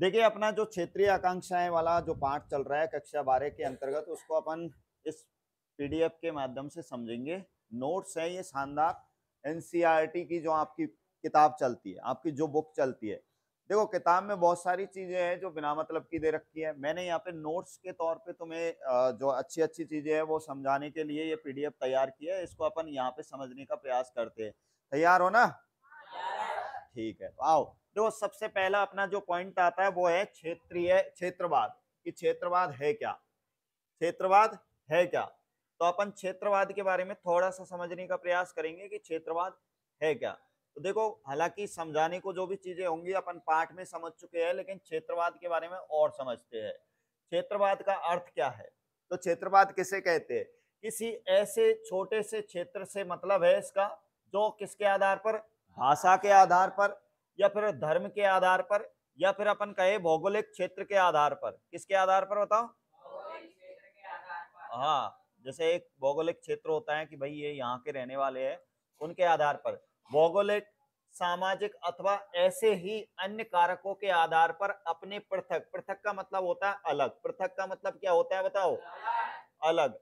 देखिए अपना जो क्षेत्रीय आकांक्षाएं वाला जो पाठ चल रहा है कक्षा बारह के अंतर्गत उसको अपन इस पीडीएफ के माध्यम से समझेंगे नोट्स हैं ये शानदार एनसीईआरटी की जो आपकी किताब चलती है आपकी जो बुक चलती है देखो किताब में बहुत सारी चीज़ें हैं जो बिना मतलब की दे रखी है मैंने यहाँ पे नोट्स के तौर पे तुम्हें जो अच्छी अच्छी चीज़ें हैं वो समझाने के लिए ये पीडीएफ तैयार किया है इसको अपन यहाँ पे समझने का प्रयास करते हैं तैयार हो ना ठीक है तो आओ तो सबसे पहला अपना जो पॉइंट आता है वो है क्षेत्रीय क्षेत्रवाद कि क्षेत्रवाद है क्या क्षेत्रवाद है क्या तो अपन क्षेत्रवाद के बारे में थोड़ा सा समझने का प्रयास करेंगे कि क्षेत्रवाद है क्या तो देखो हालांकि समझाने को जो भी चीजें होंगी अपन पाठ में समझ चुके हैं लेकिन क्षेत्रवाद के बारे में और समझते हैं क्षेत्रवाद का अर्थ क्या है तो क्षेत्रवाद किसे कहते हैं किसी ऐसे छोटे से क्षेत्र से मतलब है इसका जो किसके आधार पर भाषा के आधार पर या फिर धर्म के आधार पर या फिर अपन कहे भौगोलिक क्षेत्र के आधार पर किसके आधार पर बताओ हाँ जैसे एक भौगोलिक क्षेत्र होता है कि भाई ये यहाँ के रहने वाले हैं उनके आधार पर भौगोलिक सामाजिक अथवा ऐसे ही अन्य कारकों के आधार पर अपने पृथक पृथक का मतलब होता है अलग पृथक का मतलब क्या होता है बताओ अलग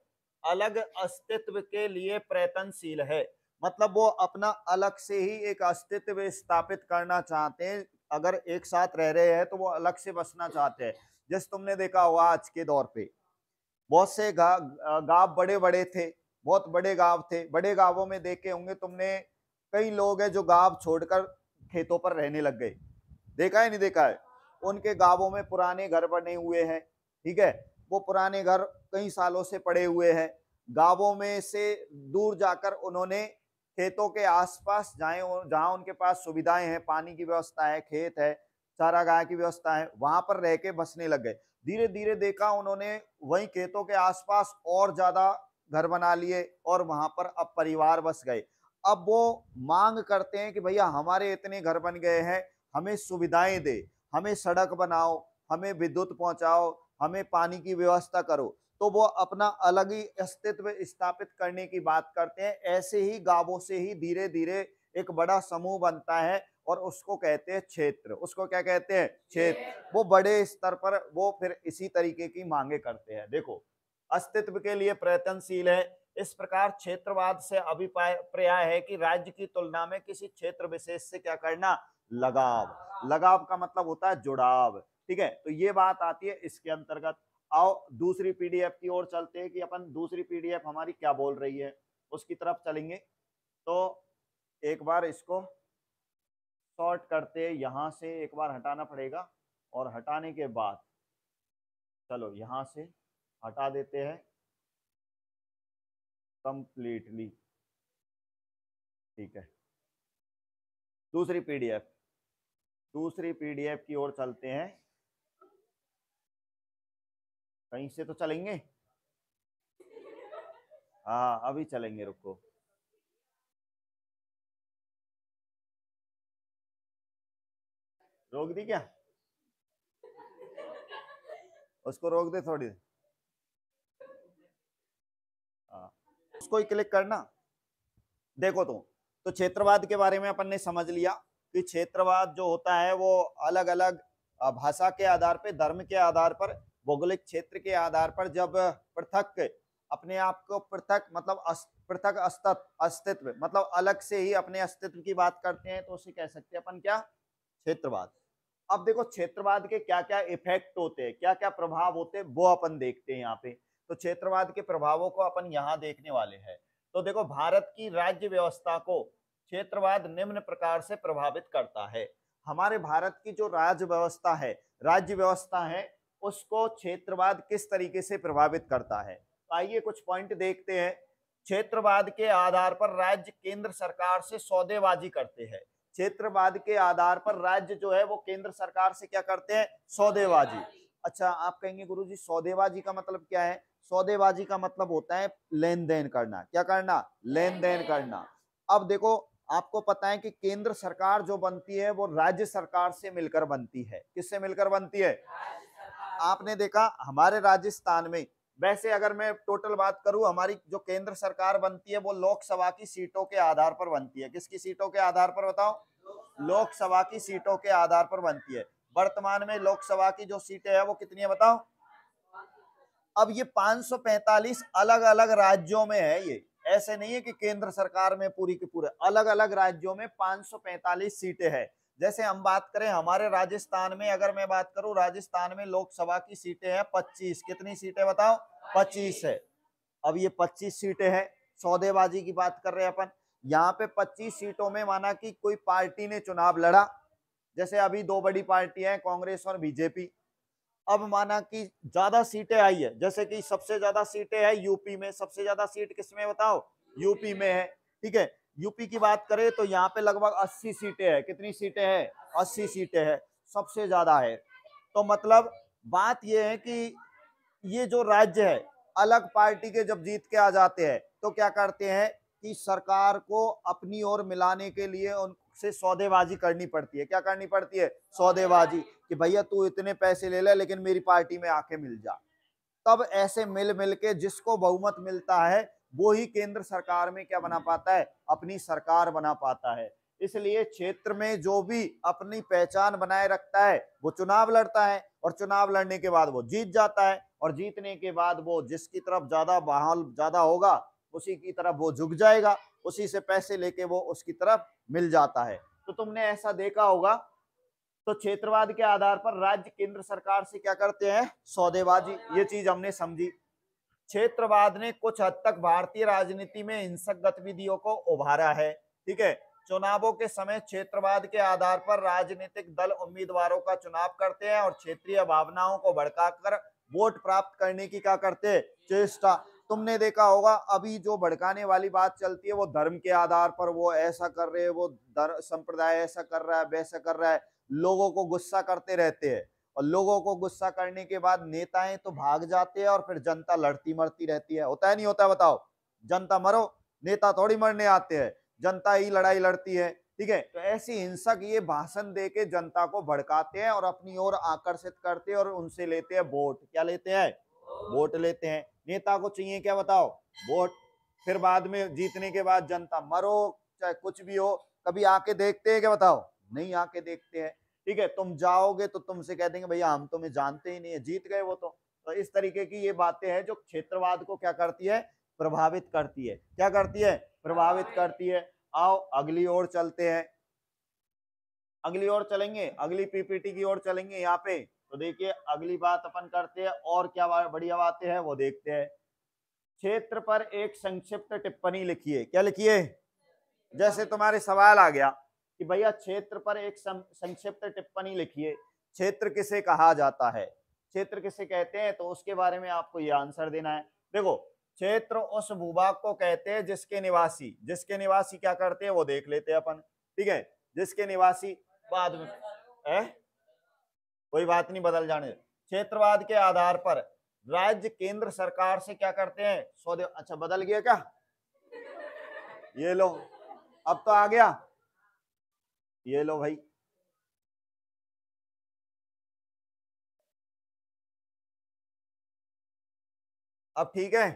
अलग अस्तित्व के लिए प्रयत्नशील है मतलब वो अपना अलग से ही एक अस्तित्व स्थापित करना चाहते हैं अगर एक साथ रह रहे हैं तो वो अलग से बसना चाहते हैं जैसे तुमने देखा होगा आज के दौर पे बहुत से गांव बड़े बड़े थे बहुत बड़े गांव थे बड़े गांवों में देखे होंगे तुमने कई लोग हैं जो गांव छोड़कर खेतों पर रहने लग गए देखा है नहीं देखा है उनके गाँवों में पुराने घर बने हुए हैं ठीक है वो पुराने घर कई सालों से पड़े हुए हैं गाँवों में से दूर जाकर उन्होंने खेतों के आसपास जाएं जहाँ उनके पास सुविधाएं हैं पानी की व्यवस्था है खेत है चारा गाय की व्यवस्था है वहां पर रह के बसने लग गए धीरे धीरे देखा उन्होंने वही खेतों के आसपास और ज्यादा घर बना लिए और वहां पर अब परिवार बस गए अब वो मांग करते हैं कि भैया हमारे इतने घर बन गए हैं हमें सुविधाएं दे हमें सड़क बनाओ हमें विद्युत पहुंचाओ हमें पानी की व्यवस्था करो तो वो अपना अलग ही अस्तित्व स्थापित करने की बात करते हैं ऐसे ही गांवों से ही धीरे धीरे एक बड़ा समूह बनता है और उसको कहते हैं क्षेत्र उसको क्या कहते हैं क्षेत्र वो बड़े स्तर पर वो फिर इसी तरीके की मांगे करते हैं देखो अस्तित्व के लिए प्रयत्नशील है इस प्रकार क्षेत्रवाद से अभिप्राय है कि राज्य की तुलना में किसी क्षेत्र विशेष से क्या करना लगाव लगाव का मतलब होता है जुड़ाव ठीक है तो ये बात आती है इसके अंतर्गत आओ दूसरी पीडीएफ की ओर चलते हैं कि अपन दूसरी पीडीएफ हमारी क्या बोल रही है उसकी तरफ चलेंगे तो एक बार इसको शॉर्ट करते यहाँ से एक बार हटाना पड़ेगा और हटाने के बाद चलो यहाँ से हटा देते हैं कंप्लीटली ठीक है दूसरी पीडीएफ दूसरी पीडीएफ की ओर चलते हैं कहीं से तो चलेंगे हाँ अभी चलेंगे रुको रोक दी क्या उसको रोक दे थोड़ी हाँ उसको ही क्लिक करना देखो तुम तो, तो क्षेत्रवाद के बारे में अपन ने समझ लिया कि क्षेत्रवाद जो होता है वो अलग अलग भाषा के आधार पे धर्म के आधार पर भौगोलिक क्षेत्र के आधार पर जब पृथक अपने आप को पृथक मतलब पृथक अस्तित्व अस्तित्व मतलब अलग से ही अपने अस्तित्व की बात करते हैं तो उसे कह सकते हैं अपन क्या क्षेत्रवाद अब देखो क्षेत्रवाद के क्या क्या इफेक्ट होते हैं क्या क्या प्रभाव होते हैं वो अपन देखते हैं यहाँ पे तो क्षेत्रवाद के प्रभावों को अपन यहाँ देखने वाले हैं तो देखो भारत की राज्य व्यवस्था को क्षेत्रवाद निम्न प्रकार से प्रभावित करता है हमारे भारत की जो राज्य व्यवस्था है राज्य व्यवस्था है उसको क्षेत्रवाद किस तरीके से प्रभावित करता है तो आइए कुछ पॉइंट देखते हैं क्षेत्रवाद के आधार पर राज्य केंद्र सरकार से सौदेबाजी करते हैं क्षेत्रवाद के आधार पर राज्य जो है वो केंद्र सरकार से क्या करते हैं सौदेबाजी अच्छा आप कहेंगे गुरुजी सौदेबाजी का मतलब क्या है सौदेबाजी का मतलब होता है लेन देन करना क्या करना लेन देन करना अब देखो आपको पता है कि केंद्र सरकार जो बनती है वो राज्य सरकार से मिलकर बनती है किससे मिलकर बनती है आपने देखा हमारे राजस्थान में वैसे अगर मैं टोटल बात करूं हमारी जो केंद्र सरकार बनती है वो लोकसभा की सीटों के आधार पर बनती है किसकी सीटों के आधार पर बताओ लोकसभा की सीटों के आधार पर बनती है वर्तमान में लोकसभा की जो सीटें है वो कितनी है बताओ अब ये 545 अलग अलग राज्यों में है ये ऐसे नहीं है कि केंद्र सरकार में पूरी की पूरे अलग अलग राज्यों में 545 सीटें हैं जैसे हम बात करें हमारे राजस्थान में अगर मैं बात करूं राजस्थान में लोकसभा की सीटें हैं पच्चीस कितनी सीटें बताओ पच्चीस है अब ये पच्चीस सीटें हैं सौदेबाजी की बात कर रहे हैं अपन यहाँ पे पच्चीस सीटों में माना कि कोई पार्टी ने चुनाव लड़ा जैसे अभी दो बड़ी पार्टियां हैं कांग्रेस और बीजेपी अब माना कि ज्यादा सीटें आई है जैसे कि सबसे ज्यादा सीटें है यूपी में सबसे ज्यादा सीट किसमें बताओ यूपी में है ठीक है यूपी की बात करें तो यहाँ पे लगभग 80 सीटें हैं कितनी सीटें हैं 80 सीटें हैं सबसे ज़्यादा है तो मतलब बात यह है कि ये जो राज्य है अलग पार्टी के जब जीत के आ जाते हैं तो क्या करते हैं कि सरकार को अपनी ओर मिलाने के लिए उनसे सौदेबाजी करनी पड़ती है क्या करनी पड़ती है सौदेबाजी कि भैया तू इतने पैसे ले ले लेकिन मेरी पार्टी में आके मिल जा तब ऐसे मिल मिल के जिसको बहुमत मिलता है वो ही केंद्र सरकार में क्या बना पाता है अपनी सरकार बना पाता है इसलिए क्षेत्र में जो भी अपनी पहचान बनाए रखता है वो चुनाव लड़ता है और चुनाव लड़ने के बाद वो जीत जाता है और जीतने के बाद वो जिसकी तरफ ज्यादा बहाल ज्यादा होगा उसी की तरफ वो झुक जाएगा उसी से पैसे लेके वो उसकी तरफ मिल जाता है तो तुमने ऐसा देखा होगा तो क्षेत्रवाद के आधार पर राज्य केंद्र सरकार से क्या करते हैं सौदेबाजी ये चीज हमने समझी क्षेत्रवाद ने कुछ हद तक भारतीय राजनीति में हिंसक गतिविधियों को उभारा है ठीक है चुनावों के समय क्षेत्रवाद के आधार पर राजनीतिक दल उम्मीदवारों का चुनाव करते हैं और क्षेत्रीय भावनाओं को भड़काकर वोट प्राप्त करने की क्या करते हैं चेष्टा तुमने देखा होगा अभी जो भड़काने वाली बात चलती है वो धर्म के आधार पर वो ऐसा कर रहे हैं वो संप्रदाय ऐसा कर रहा है वैसा कर रहा है लोगों को गुस्सा करते रहते हैं और लोगों को गुस्सा करने के बाद नेताएं तो भाग जाते हैं और फिर जनता लड़ती मरती रहती है होता है नहीं होता है बताओ जनता मरो नेता थोड़ी मरने आते हैं जनता ही लड़ाई लड़ती है ठीक है तो ऐसी हिंसक ये भाषण दे के जनता को भड़काते हैं और अपनी ओर आकर्षित करते हैं और उनसे लेते हैं वोट क्या लेते हैं वोट लेते हैं नेता को चाहिए क्या बताओ वोट फिर बाद में जीतने के बाद जनता मरो चाहे कुछ भी हो कभी आके देखते हैं क्या बताओ नहीं आके देखते हैं ठीक है तुम जाओगे तो तुमसे कह देंगे भैया हम तुम्हें जानते ही नहीं है जीत गए वो तो, तो इस तरीके की ये बातें हैं जो क्षेत्रवाद को क्या करती है प्रभावित करती है क्या करती है प्रभावित करती है आओ अगली ओर चलते हैं अगली ओर चलेंगे अगली पीपीटी की ओर चलेंगे यहाँ पे तो देखिए अगली बात अपन करते हैं और क्या बढ़िया बातें हैं वो देखते हैं क्षेत्र पर एक संक्षिप्त टिप्पणी लिखिए क्या लिखिए जैसे तुम्हारे सवाल आ गया कि भैया क्षेत्र पर एक संक्षिप्त टिप्पणी लिखिए क्षेत्र किसे कहा जाता है क्षेत्र किसे कहते हैं तो उसके बारे में आपको ये आंसर देना है देखो क्षेत्र उस भूभाग को कहते हैं जिसके निवासी जिसके निवासी क्या करते हैं वो देख लेते हैं अपन ठीक है जिसके निवासी बाद में है कोई बात नहीं बदल जाने क्षेत्रवाद के आधार पर राज्य केंद्र सरकार से क्या करते हैं सौदे अच्छा बदल गया क्या ये लो अब तो आ गया ये लो भाई अब ठीक है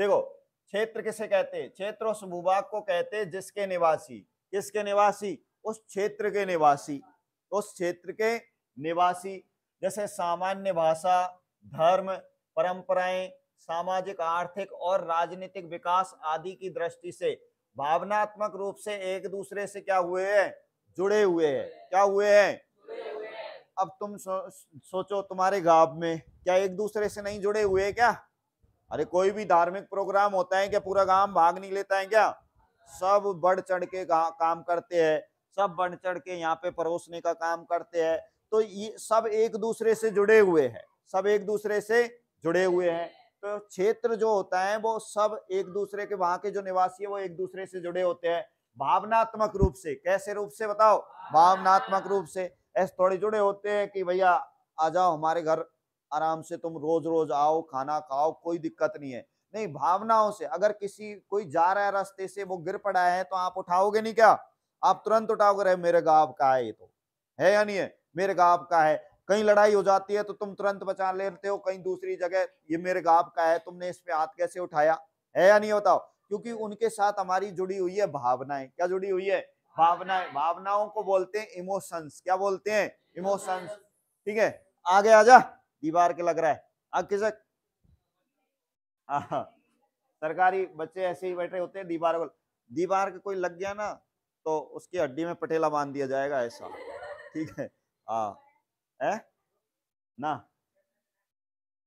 देखो क्षेत्र किसे कहते हैं क्षेत्र उस भूभाग को कहते हैं जिसके निवासी किसके निवासी उस क्षेत्र के निवासी उस क्षेत्र के निवासी जैसे सामान्य भाषा धर्म परंपराएं सामाजिक आर्थिक और राजनीतिक विकास आदि की दृष्टि से भावनात्मक रूप से एक दूसरे से क्या हुए हैं जुड़े हुए हैं क्या हुए हैं अब तुम सो, सोचो तुम्हारे गांव में क्या एक दूसरे से नहीं जुड़े हुए है क्या अरे कोई भी धार्मिक प्रोग्राम होता है क्या पूरा गांव भाग नहीं लेता है क्या सब बढ़ चढ़ के काम करते हैं सब बढ़ चढ़ के यहाँ पे परोसने का काम करते हैं तो ये सब एक दूसरे से जुड़े हुए हैं सब एक दूसरे से जुड़े हुए हैं तो क्षेत्र जो होता है वो सब एक दूसरे के वहां के जो निवासी है वो एक दूसरे से जुड़े होते हैं भावनात्मक रूप से कैसे रूप से बताओ भावनात्मक रूप से ऐसे थोड़े जुड़े होते हैं कि भैया आ जाओ हमारे घर आराम से तुम रोज रोज आओ खाना खाओ कोई दिक्कत नहीं है नहीं भावनाओं से अगर किसी कोई जा रहा है रास्ते से वो गिर पड़ा है तो आप उठाओगे नहीं क्या आप तुरंत उठाओगे रहे मेरे गाँव का है ये तो है या नहीं है मेरे गाँव का है कहीं लड़ाई हो जाती है तो तुम तुरंत बचा लेते हो कहीं दूसरी जगह ये मेरे गाँव का है तुमने इस पे हाथ कैसे उठाया है या नहीं बताओ क्योंकि उनके साथ हमारी जुड़ी हुई है भावनाएं क्या जुड़ी हुई है भावनाएं भावनाओं को बोलते हैं इमोशंस क्या बोलते हैं इमोशंस ठीक है आगे आजा दीवार के लग रहा है आग किसे सरकारी बच्चे ऐसे ही बैठे होते हैं दीवार दीवार के कोई लग गया ना तो उसकी हड्डी में पटेला बांध दिया जाएगा ऐसा ठीक है हाँ ना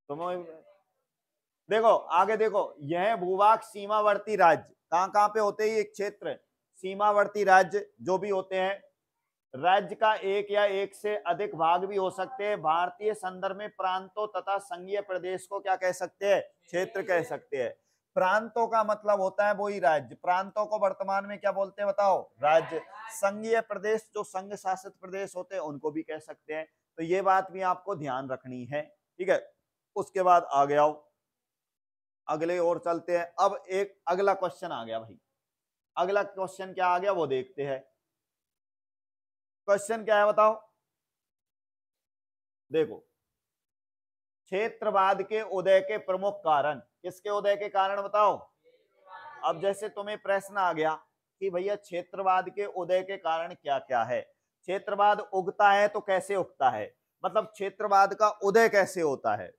तुम्हें देखो आगे देखो यह भूभाग सीमावर्ती राज्य कहां कहां पे होते हैं ये क्षेत्र सीमावर्ती राज्य जो भी होते हैं राज्य का एक या एक से अधिक भाग भी हो सकते हैं भारतीय संदर्भ में प्रांतों तथा संघीय प्रदेश को क्या कह सकते हैं क्षेत्र कह सकते हैं प्रांतों का मतलब होता है वो ही राज्य प्रांतों को वर्तमान में क्या बोलते हैं बताओ राज्य संघीय प्रदेश जो संघ शासित प्रदेश होते हैं उनको भी कह सकते हैं तो ये बात भी आपको ध्यान रखनी है ठीक है उसके बाद आगे आओ अगले और चलते हैं अब एक अगला क्वेश्चन आ गया भाई अगला क्वेश्चन क्या आ गया वो देखते हैं क्वेश्चन क्या है बताओ देखो क्षेत्रवाद के उदय के प्रमुख कारण किसके उदय के कारण बताओ अब जैसे तुम्हें प्रश्न आ गया कि भैया क्षेत्रवाद के उदय के कारण क्या क्या है क्षेत्रवाद उगता है तो कैसे उगता है मतलब क्षेत्रवाद का उदय कैसे होता है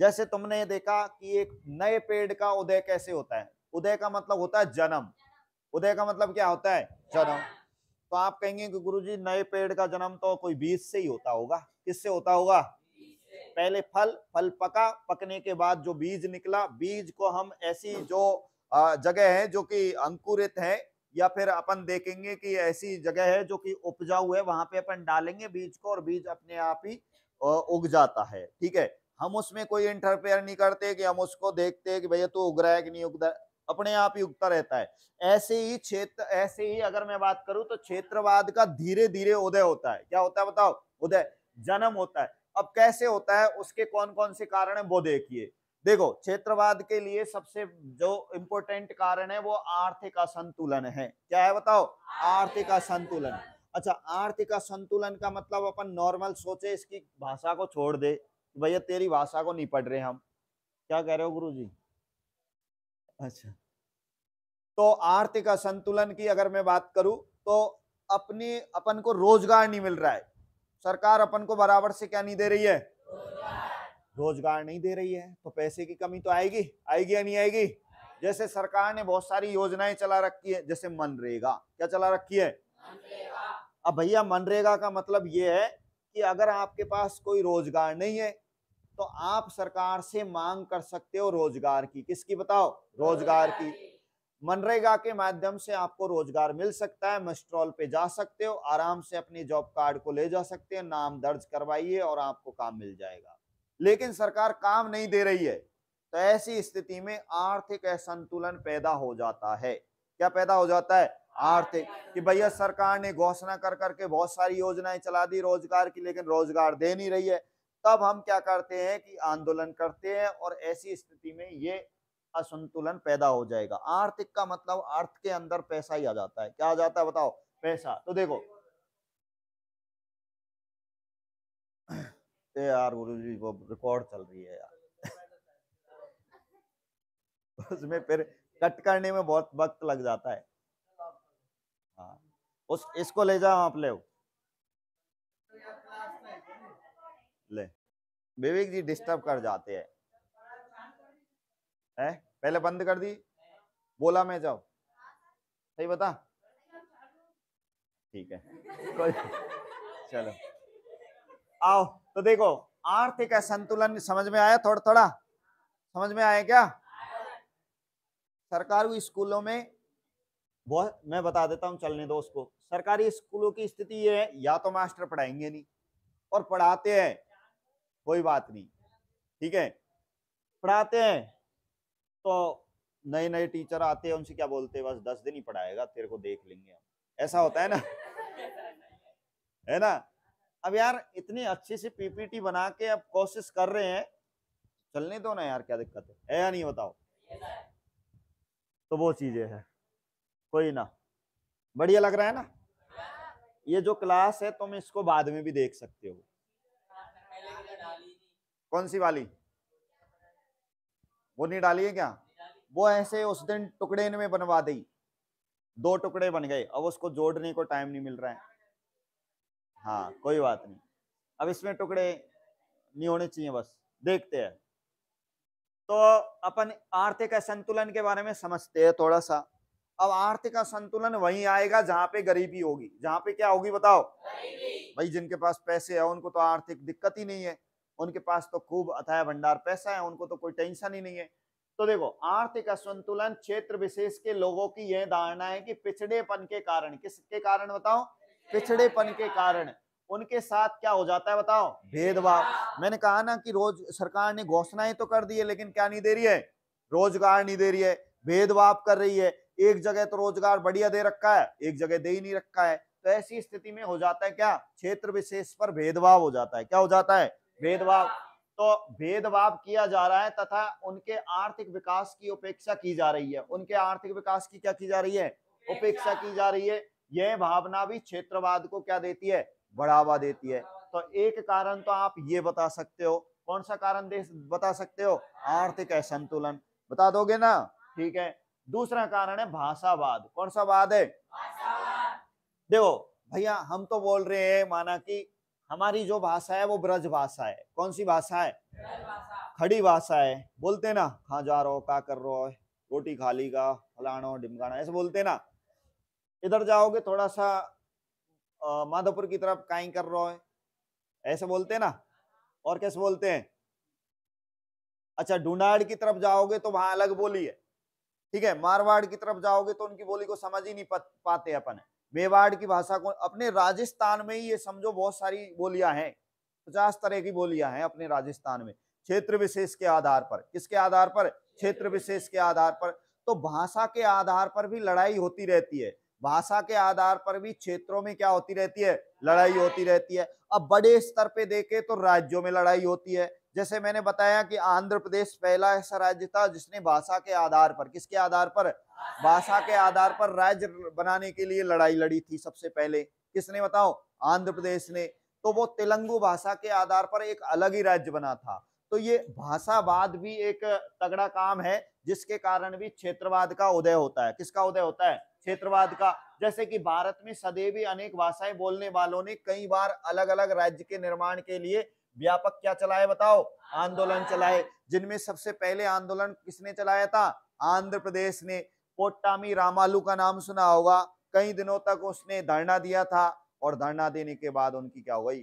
जैसे तुमने देखा कि एक नए पेड़ का उदय कैसे होता है उदय का मतलब होता है जन्म उदय का मतलब क्या होता है जन्म तो आप कहेंगे कि गुरुजी नए पेड़ का जन्म तो कोई बीज से ही होता होगा किससे होता होगा पहले फल फल पका पकने के बाद जो बीज निकला बीज को हम ऐसी जो जगह है जो कि अंकुरित है या फिर अपन देखेंगे कि ऐसी जगह है जो कि उपजाऊ है वहां पे अपन डालेंगे बीज को और बीज अपने आप ही उग जाता है ठीक है हम उसमें कोई इंटरफेयर नहीं करते कि हम उसको देखते हैं कि भैया तू उग रहा है कि नहीं उगता अपने आप ही उगता रहता है ऐसे ही क्षेत्र ऐसे ही अगर मैं बात करूं तो क्षेत्रवाद का धीरे धीरे उदय होता है क्या होता है बताओ उदय जन्म होता है अब कैसे होता है उसके कौन कौन से कारण है वो देखिए देखो क्षेत्रवाद के लिए सबसे जो इम्पोर्टेंट कारण है वो आर्थिक असंतुलन है क्या है बताओ आर्थिक असंतुलन अच्छा आर्थिक असंतुलन का मतलब अपन नॉर्मल सोचे इसकी भाषा को छोड़ दे भैया तेरी भाषा को नहीं पढ़ रहे हम क्या कह रहे हो गुरु जी अच्छा तो आर्थिक असंतुलन की अगर मैं बात करूं तो अपनी अपन को रोजगार नहीं मिल रहा है सरकार अपन को बराबर से क्या नहीं दे रही है रोजगार नहीं दे रही है तो पैसे की कमी तो आएगी आएगी या नहीं आएगी जैसे सरकार ने बहुत सारी योजनाएं चला रखी है जैसे मनरेगा क्या चला रखी है अब भैया मनरेगा का मतलब ये है कि अगर आपके पास कोई रोजगार नहीं है तो आप सरकार से मांग कर सकते हो रोजगार की किसकी बताओ रोजगार की मनरेगा के माध्यम से आपको रोजगार मिल सकता है मस्ट्रॉल पे जा सकते हो आराम से अपने जॉब कार्ड को ले जा सकते हो नाम दर्ज करवाइए और आपको काम मिल जाएगा लेकिन सरकार काम नहीं दे रही है तो ऐसी स्थिति में आर्थिक असंतुलन पैदा हो जाता है क्या पैदा हो जाता है आर्थिक कि भैया सरकार ने घोषणा कर करके बहुत सारी योजनाएं चला दी रोजगार की लेकिन रोजगार दे नहीं रही है तब हम क्या करते हैं कि आंदोलन करते हैं और ऐसी स्थिति में ये असंतुलन पैदा हो जाएगा आर्थिक का मतलब अर्थ के अंदर पैसा ही आ जाता है क्या आ जाता है बताओ पैसा तो देखो यार गुरु जी वो रिकॉर्ड चल रही है यार उसमें फिर कट करने में बहुत वक्त लग जाता है हाँ उस इसको ले जाओ आप ले विवेक जी डिस्टर्ब कर जाते हैं है? पहले बंद कर दी बोला मैं जाओ सही बता ठीक है चलो आओ तो देखो आर्थिक असंतुलन समझ में आया थोड़ा थोड़ा समझ में आया क्या सरकारी स्कूलों में बहुत मैं बता देता हूँ चलने दो उसको सरकारी स्कूलों की स्थिति ये है या तो मास्टर पढ़ाएंगे नहीं और पढ़ाते हैं कोई बात नहीं ठीक है पढ़ाते हैं तो नए नए टीचर आते हैं उनसे क्या बोलते हैं बस दस दिन ही पढ़ाएगा तेरे को देख लेंगे हम ऐसा होता है ना है ना अब यार इतने अच्छे से पीपीटी बना के अब कोशिश कर रहे हैं चलने दो ना यार क्या दिक्कत है है या नहीं बताओ तो वो चीजें है कोई ना बढ़िया लग रहा है ना ये जो क्लास है तुम इसको बाद में भी देख सकते हो कौन सी वाली वो नहीं डाली है क्या वो ऐसे उस दिन टुकड़े में बनवा दी दो टुकड़े बन गए अब उसको जोड़ने को टाइम नहीं मिल रहा है हाँ कोई बात नहीं अब इसमें टुकड़े नहीं होने चाहिए बस देखते हैं तो अपन आर्थिक असंतुलन के बारे में समझते हैं थोड़ा सा अब आर्थिक असंतुलन वहीं आएगा जहां पे गरीबी होगी जहां पे क्या होगी बताओ भाई जिनके पास पैसे है उनको तो आर्थिक दिक्कत ही नहीं है उनके पास तो खूब अथाय भंडार पैसा है उनको तो कोई टेंशन ही नहीं है तो देखो आर्थिक असंतुलन क्षेत्र विशेष के लोगों की यह धारणा है कि पिछड़ेपन के कारण किसके कारण बताओ पिछड़ेपन के कारण उनके साथ क्या हो जाता है बताओ भेदभाव मैंने कहा ना कि रोज सरकार ने घोषणाएं तो कर दी है लेकिन क्या नहीं दे रही है रोजगार नहीं दे रही है भेदभाव कर रही है एक जगह तो रोजगार बढ़िया दे रखा है एक जगह दे ही नहीं रखा है तो ऐसी स्थिति में हो जाता है क्या क्षेत्र विशेष पर भेदभाव हो जाता है क्या हो जाता है भेदभाव तो भेदभाव किया जा रहा है तथा उनके आर्थिक विकास की उपेक्षा की जा रही है उनके आर्थिक विकास की क्या की जा रही है उपेक्षा की जा रही है यह भावना भी क्षेत्रवाद को क्या देती है बढ़ावा देती है तो एक कारण तो आप ये बता सकते हो कौन सा कारण देश बता सकते हो आर्थिक असंतुलन बता दोगे ना ठीक है दूसरा कारण है भाषावाद कौन सा वाद है देखो भैया हम तो बोल रहे हैं माना कि हमारी जो भाषा है वो ब्रज भाषा है कौन सी भाषा है खड़ी भाषा है बोलते ना कहा जा रहो का कर रो रोटी खा ली का फलाना डिमकाना ऐसे बोलते ना इधर जाओगे थोड़ा सा माधोपुर की तरफ काई कर रो है ऐसे बोलते ना और कैसे बोलते हैं अच्छा ढूंढाड़ की तरफ जाओगे तो वहां अलग बोली है ठीक है मारवाड़ की तरफ जाओगे तो उनकी बोली को समझ ही नहीं पाते अपन मेवाड़ की भाषा को अपने राजस्थान में ही ये समझो बहुत सारी बोलियां हैं पचास तरह की बोलियां हैं अपने राजस्थान में क्षेत्र विशेष के आधार पर किसके आधार पर क्षेत्र विशेष के आधार पर तो भाषा के आधार पर भी लड़ाई होती रहती है भाषा के आधार पर भी क्षेत्रों में क्या होती रहती है लड़ाई होती रहती है अब बड़े स्तर पे देखे तो राज्यों में लड़ाई होती है जैसे मैंने बताया कि आंध्र प्रदेश पहला ऐसा राज्य था जिसने भाषा के आधार पर किसके आधार पर भाषा के आधार पर राज्य बनाने के लिए लड़ाई लड़ी थी सबसे पहले किसने बताओ आंध्र प्रदेश ने तो वो तेलंगु भाषा के आधार पर एक अलग ही राज्य बना था तो ये भाषावाद भी एक तगड़ा काम है जिसके कारण भी क्षेत्रवाद का उदय होता है किसका उदय होता है क्षेत्रवाद का जैसे कि भारत में सदैवी अनेक भाषाएं बोलने वालों ने कई बार अलग अलग राज्य के निर्माण के लिए व्यापक क्या चलाए बताओ आंदोलन चलाए जिनमें सबसे पहले आंदोलन किसने चलाया था आंध्र प्रदेश ने पोट्टामी रामालू का नाम सुना होगा कई दिनों तक उसने धरना दिया था और धरना देने के बाद उनकी क्या हो गई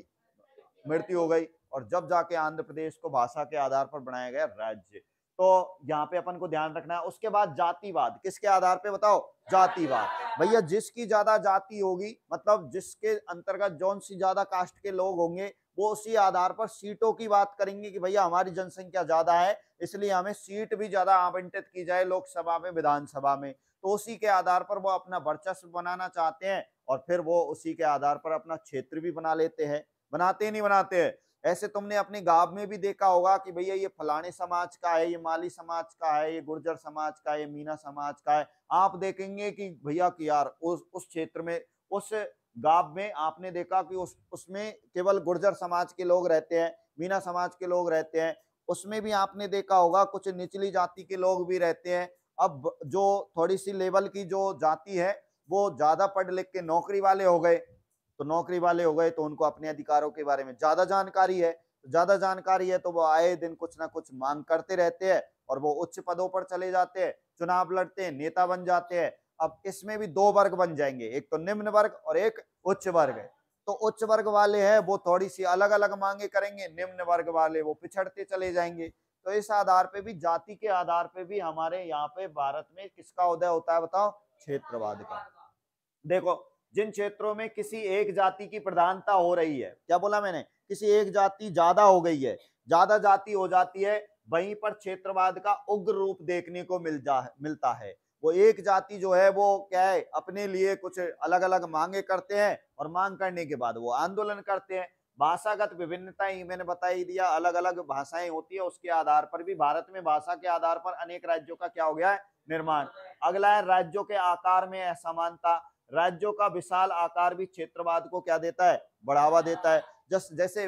मृत्यु हो गई और जब जाके आंध्र प्रदेश को भाषा के आधार पर बनाया गया राज्य तो यहाँ पे अपन को ध्यान रखना है उसके बाद जातिवाद किसके आधार पे बताओ जातिवाद भैया जिसकी ज्यादा जाति होगी मतलब जिसके अंतर्गत जौन सी ज्यादा कास्ट के लोग होंगे वो उसी आधार पर सीटों की बात करेंगे कि भैया हमारी जनसंख्या ज़्यादा है इसलिए हमें सीट भी ज़्यादा आवंटित की जाए लोकसभा में विधानसभा में तो उसी के आधार पर वो अपना वर्चस्व बनाना चाहते हैं और फिर वो उसी के आधार पर अपना क्षेत्र भी बना लेते हैं बनाते नहीं बनाते हैं ऐसे तुमने अपने गांव में भी देखा होगा कि भैया ये फलाने समाज का है ये माली समाज का है ये गुर्जर समाज का है ये मीना समाज का है आप देखेंगे कि भैया कि यार उस उस क्षेत्र में उस गांव में आपने देखा कि उस उसमें केवल गुर्जर समाज के लोग रहते हैं मीना समाज के लोग रहते हैं उसमें भी आपने देखा होगा कुछ निचली जाति के लोग भी रहते हैं अब जो थोड़ी सी लेवल की जो जाति है वो ज़्यादा पढ़ लिख के नौकरी वाले हो गए तो नौकरी वाले हो गए तो उनको अपने अधिकारों के बारे में ज़्यादा जानकारी है ज़्यादा जानकारी है तो वो आए दिन कुछ ना कुछ मांग करते रहते हैं और वो उच्च पदों पर चले जाते हैं चुनाव लड़ते हैं नेता बन जाते हैं अब इसमें भी दो वर्ग बन जाएंगे एक तो निम्न वर्ग और एक उच्च वर्ग है तो उच्च वर्ग वाले हैं वो थोड़ी सी अलग अलग मांगे करेंगे निम्न वर्ग वाले वो पिछड़ते चले जाएंगे तो इस आधार पे भी जाति के आधार पे भी हमारे यहाँ पे भारत में किसका उदय होता है बताओ क्षेत्रवाद का देखो जिन क्षेत्रों में किसी एक जाति की प्रधानता हो रही है क्या बोला मैंने किसी एक जाति ज्यादा हो गई है ज्यादा जाति हो जाती है वहीं पर क्षेत्रवाद का उग्र रूप देखने को मिल जा मिलता है वो एक जाति जो है वो क्या है अपने लिए कुछ अलग अलग मांगे करते हैं और मांग करने के बाद वो आंदोलन करते हैं भाषागत ही मैंने बताई दिया अलग अलग भाषाएं होती है उसके आधार पर भी भारत में भाषा के आधार पर अनेक राज्यों का क्या हो गया है निर्माण अगला है राज्यों के आकार में असमानता राज्यों का विशाल आकार भी क्षेत्रवाद को क्या देता है बढ़ावा देता है जस जैसे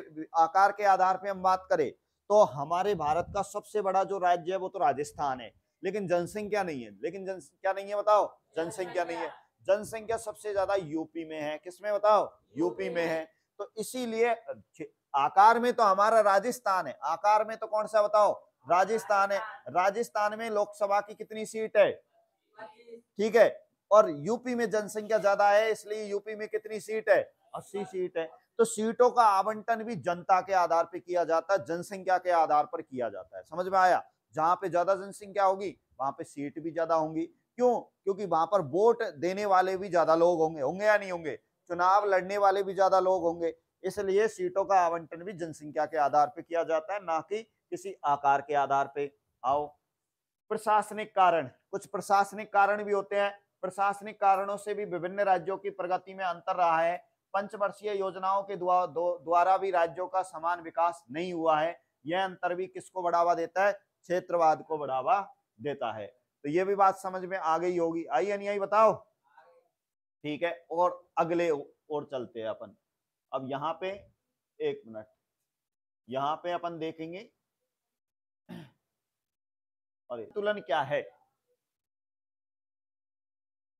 आकार के आधार पर हम बात करें तो हमारे भारत का सबसे बड़ा जो राज्य है वो तो राजस्थान है लेकिन जनसंख्या नहीं है लेकिन जनसंख्या नहीं है बताओ जनसंख्या नहीं है जनसंख्या सबसे ज्यादा यूपी में है किसमें बताओ यूपी में है तो इसीलिए आकार में तो हमारा राजस्थान है आकार में तो कौन सा बताओ राजस्थान है राजस्थान में लोकसभा की कितनी सीट है ठीक है और यूपी में जनसंख्या ज्यादा है इसलिए यूपी में कितनी सीट है अस्सी सीट है तो सीटों का आवंटन भी जनता के आधार पर किया जाता है जनसंख्या के आधार पर किया जाता है समझ में आया जहां पे ज्यादा जनसंख्या क्या होगी वहां पे सीट भी ज्यादा होंगी क्यों क्योंकि वहां पर वोट देने वाले भी ज्यादा लोग होंगे होंगे या नहीं होंगे चुनाव लड़ने वाले भी ज्यादा लोग होंगे इसलिए सीटों का आवंटन भी जनसंख्या के आधार पर किया जाता है ना कि किसी आकार के आधार पर आओ प्रशासनिक कारण कुछ प्रशासनिक कारण भी होते हैं प्रशासनिक कारणों से भी विभिन्न राज्यों की प्रगति में अंतर रहा है पंचवर्षीय योजनाओं के द्वारा भी राज्यों का समान विकास नहीं हुआ है यह अंतर भी किसको बढ़ावा देता है क्षेत्रवाद को बढ़ावा देता है तो ये भी बात समझ में आ गई होगी आई आई बताओ ठीक है और अगले और चलते हैं अपन अब यहां पे एक मिनट यहां पे अपन देखेंगे और तुलन क्या है